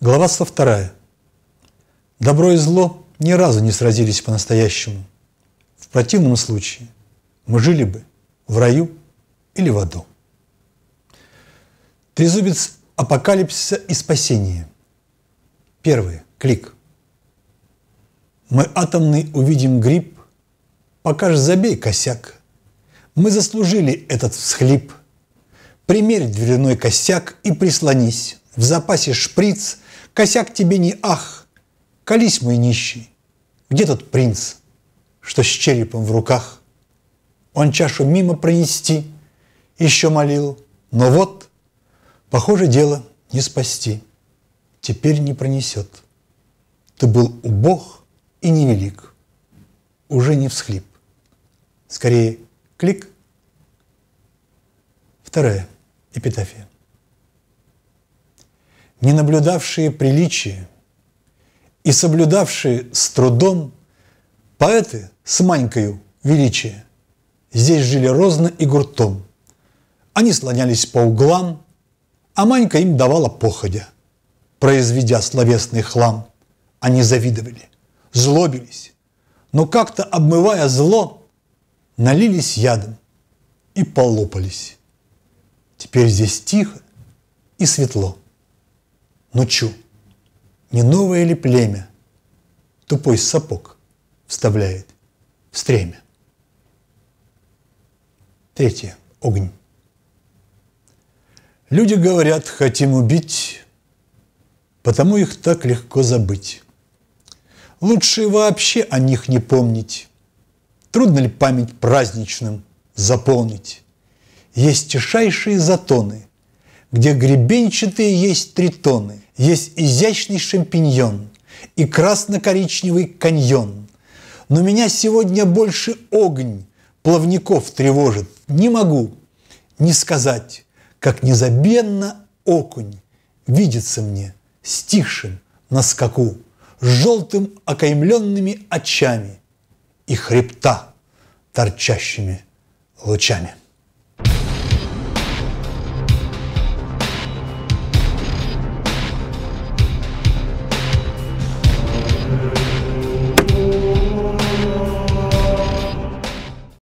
Глава 102. Добро и зло ни разу не сразились по-настоящему. В противном случае мы жили бы в раю или в аду. Трезубец апокалипсиса и спасения. Первое. Клик. Мы атомный увидим гриб, покаж забей косяк. Мы заслужили этот всхлип. Примерь дверной косяк и прислонись в запасе шприц, косяк тебе не ах, колись, мой нищий, где тот принц, что с черепом в руках? Он чашу мимо пронести еще молил, но вот, похоже, дело не спасти, теперь не пронесет. Ты был убог и невелик, уже не всхлип. Скорее, клик. Вторая эпитафия не наблюдавшие приличия и соблюдавшие с трудом поэты с манькою величия. Здесь жили розно и гуртом. Они слонялись по углам, а манька им давала походя. Произведя словесный хлам, они завидовали, злобились, но как-то обмывая зло, налились ядом и полопались. Теперь здесь тихо и светло. Ночу. Не новое ли племя? Тупой сапог вставляет в стремя. Третье. Огонь. Люди говорят, хотим убить, потому их так легко забыть. Лучше вообще о них не помнить. Трудно ли память праздничным заполнить? Есть тишайшие затоны, где гребенчатые есть тритоны, есть изящный шампиньон и красно-коричневый каньон. Но меня сегодня больше огонь плавников тревожит. Не могу не сказать, как незабвенно окунь видится мне стихшим на скаку, с желтым окаймленными очами и хребта торчащими лучами.